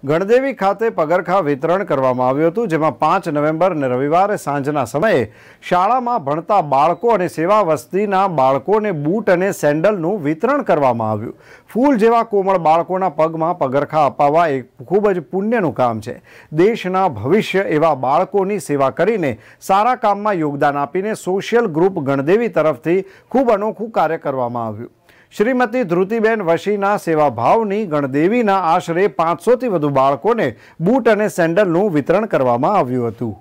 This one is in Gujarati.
ગણદેવી ખાતે પગરખા વિતરણ કરવામાં આવ્યું હતું જેમાં પાંચ નવેમ્બર અને રવિવારે સાંજના સમયે શાળામાં ભણતા બાળકો અને સેવા વસ્તીના બાળકોને બૂટ અને સેન્ડલનું વિતરણ કરવામાં આવ્યું ફૂલ જેવા કોમળ બાળકોના પગમાં પગરખા અપાવવા એ ખૂબ જ પુણ્યનું કામ છે દેશના ભવિષ્ય એવા બાળકોની સેવા કરીને સારા કામમાં યોગદાન આપીને સોશિયલ ગ્રુપ ગણદેવી તરફથી ખૂબ અનોખું કાર્ય કરવામાં આવ્યું શ્રીમતી ધ્રુતિબેન વશીના સેવાભાવની ગણદેવીના આશરે પાંચસોથી વધુ બાળકોને બૂટ અને સેન્ડલનું વિતરણ કરવામાં આવ્યું હતું